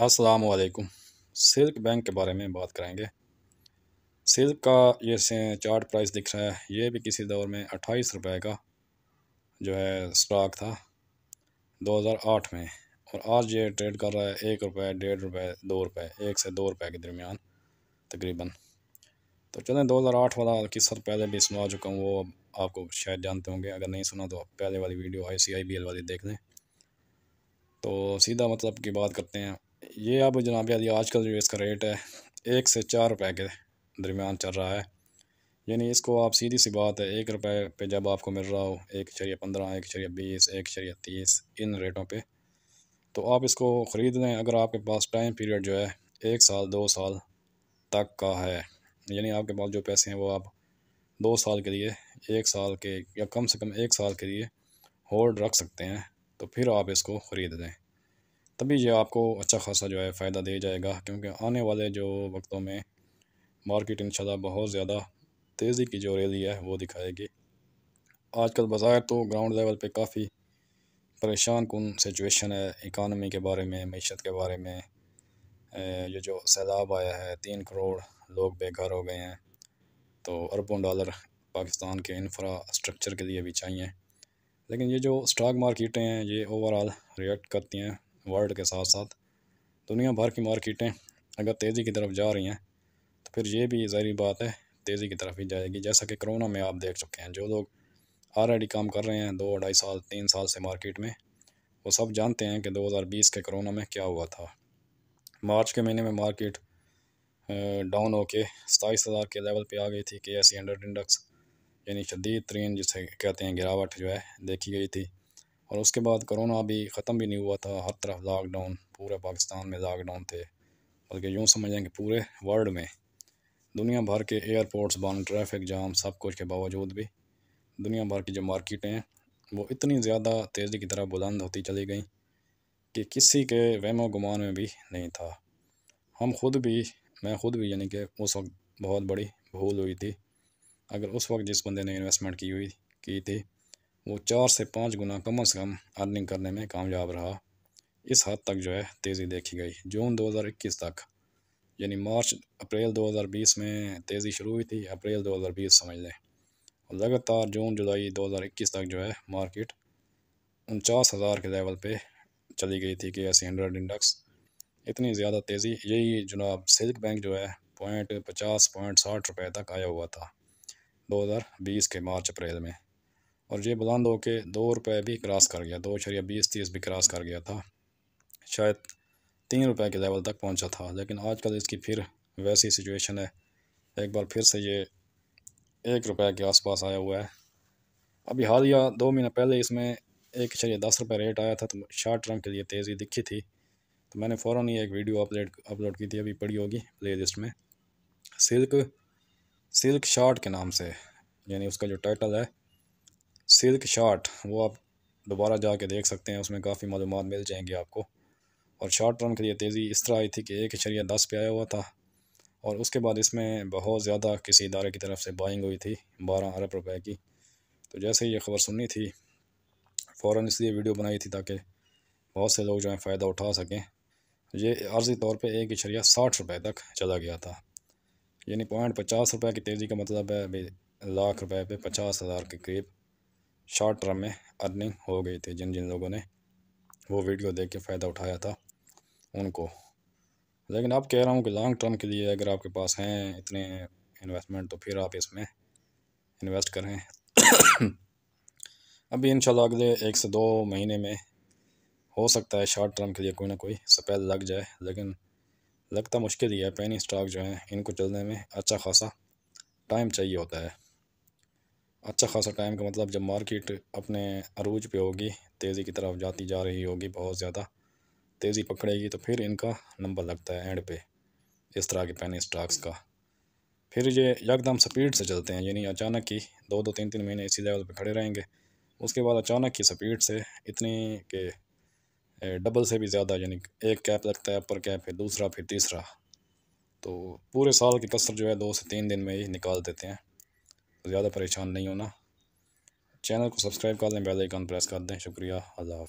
वालेकुम silk bank के बारे में बात करेंगे सिल्क का ये से चार्ट प्राइस दिख रहा है ये भी किसी दौर में अट्ठाईस रुपए का जो है स्टॉक था 2008 में और आज ये ट्रेड कर रहा है एक रुपये डेढ़ रुपये दो रुपये एक से दो रुपये के दरमियान तकरीबन तो चलें 2008 वाला किस्सा पहले भी सुना चुका हूँ वो आपको शायद जानते होंगे अगर नहीं सुना तो आप पहले वाली video I C I B L वाली देख लें तो सीधा मतलब की बात करते हैं ये अब जनाब यदि आज जो इसका रेट है एक से चार रुपए के दरमियान चल रहा है यानी इसको आप सीधी सी बात है एक रुपए पे जब आपको मिल रहा हो एक चरिया पंद्रह एक चरिया बीस एक शरिया तीस इन रेटों पे तो आप इसको ख़रीद लें अगर आपके पास टाइम पीरियड जो है एक साल दो साल तक का है यानी आपके पास जो पैसे हैं वो आप दो साल के लिए एक साल के या कम से कम एक साल के लिए होल्ड रख सकते हैं तो फिर आप इसको ख़रीद लें तभी यह आपको अच्छा खासा जो है फ़ायदा दे जाएगा क्योंकि आने वाले जो वक्तों में मार्केट इन बहुत ज़्यादा तेज़ी की जो रैली है वो दिखाएगी आजकल बाज़ार तो ग्राउंड लेवल पे काफ़ी परेशान कन सिचुएशन है इकानमी के बारे में मीशत के बारे में ये जो सैलाब आया है तीन करोड़ लोग बेघर हो गए हैं तो अरबों डॉलर पाकिस्तान के इंफ्रास्ट्रक्चर के लिए भी चाहिए लेकिन ये जो स्टॉक मार्केटें हैं ये ओवरऑल रिएक्ट करती हैं वर्ल्ड के साथ साथ दुनिया भर की मार्केटें अगर तेज़ी की तरफ जा रही हैं तो फिर ये भी ज़हरी बात है तेज़ी की तरफ ही जाएगी जैसा कि कोरोना में आप देख चुके हैं जो लोग ऑलरेडी काम कर रहे हैं दो ढाई साल तीन साल से मार्केट में वो सब जानते हैं कि 2020 के कोरोना में क्या हुआ था मार्च के महीने में मार्केट डाउन होके सताईस हज़ार के लेवल पे आ गई थी के एस हंड्रेड इंडेक्स यानी शदीद तरीन जिसे कहते हैं गिरावट जो है देखी गई थी और उसके बाद कोरोना भी ख़त्म भी नहीं हुआ था हर तरफ लॉकडाउन पूरे पाकिस्तान में लॉकडाउन थे बल्कि यूँ समझें कि पूरे वर्ल्ड में दुनिया भर के एयरपोर्ट्स बंद ट्रैफिक जाम सब कुछ के बावजूद भी दुनिया भर की जो मार्केटें हैं वो इतनी ज़्यादा तेज़ी की तरह बुलंद होती चली गई कि किसी के वहमो गुमान में भी नहीं था हम खुद भी मैं खुद भी यानी कि उस वक्त बहुत बड़ी भूल हुई थी अगर उस वक्त जिस बंदे ने इन्वेस्टमेंट की हुई की थी वो चार से पाँच गुना कम से कम अर्निंग करने में कामयाब रहा इस हद तक जो है तेज़ी देखी गई जून 2021 तक यानी मार्च अप्रैल 2020 में तेज़ी शुरू हुई थी अप्रैल 2020 समझ लें और लगातार जून जुलाई 2021 तक जो है मार्केट उनचास हज़ार के लेवल पे चली गई थी के एस हंड्रेड इंडेक्स इतनी ज़्यादा तेज़ी यही जनाब सिल्क बैंक जो है पॉइंट पचास पॉइंट साठ रुपये तक आया हुआ था दो के मार्च अप्रैल में और ये बुलंद होकर दो रुपये भी क्रॉस कर गया दो शरिया बीस तीस भी क्रॉस कर गया था शायद तीन रुपये के लेवल तक पहुंचा था लेकिन आजकल इसकी फिर वैसी सिचुएशन है एक बार फिर से ये एक रुपये के आसपास आया हुआ है अभी हालिया दो महीने पहले इसमें एक शरिया दस रुपये रेट आया था तो शार्ट टर्म के लिए तेज़ी दिखी थी तो मैंने फ़ौर ही एक वीडियो अपलोड अपलोड की थी अभी पड़ी होगी प्ले लिस्ट में सिल्क सिल्क शार्ट के नाम से यानी उसका जो टाइटल है सिल्क शार्ट वो आप दोबारा जा के देख सकते हैं उसमें काफ़ी मालूम मिल जाएंगी आपको और शॉर्ट टर्म के लिए तेज़ी इस तरह आई थी कि एक इशरिया दस पे आया हुआ था और उसके बाद इसमें बहुत ज़्यादा किसी इदारे की तरफ से बाइंग हुई थी बारह अरब रुपए की तो जैसे ही ये खबर सुननी थी फ़ौर इसलिए वीडियो बनाई थी ताकि बहुत से लोग जो हैं फ़ायदा उठा सकें ये अर्जी तौर पर एक इशरिया साठ रुपये तक चला गया था यानी पॉइंट पचास रुपये की तेज़ी का मतलब है अभी लाख रुपए पे पचास हज़ार के करीब शॉर्ट टर्म में अर्निंग हो गई थी जिन जिन लोगों ने वो वीडियो देख के फ़ायदा उठाया था उनको लेकिन अब कह रहा हूँ कि लॉन्ग टर्म के लिए अगर आपके पास हैं इतने इन्वेस्टमेंट तो फिर आप इसमें इन्वेस्ट करें अभी इन अगले एक से दो महीने में हो सकता है शॉर्ट टर्म के लिए कोई ना कोई स्पेल लग जाए लेकिन लगता मुश्किल ही है पेनी स्टॉक जो है इनको चलने में अच्छा खासा टाइम चाहिए होता है अच्छा खासा टाइम का मतलब जब मार्केट अपने अरूज पे होगी तेज़ी की तरफ जाती जा रही होगी बहुत ज़्यादा तेज़ी पकड़ेगी तो फिर इनका नंबर लगता है एंड पे इस तरह के पैनी स्टॉक्स का फिर ये एकदम स्पीड से चलते हैं यानी अचानक ही दो दो तीन तीन महीने इसी लेवल पर खड़े रहेंगे उसके बाद अचानक ही स्पीड से इतनी के डबल से भी ज़्यादा यानी एक कैप लगता है अपर कैप है दूसरा फिर तीसरा तो पूरे साल की कसर जो है दो से तीन दिन में ही निकाल देते हैं ज़्यादा परेशान नहीं होना चैनल को सब्सक्राइब कर लें बेल आइकन प्रेस कर दें शुक्रिया अल्लाह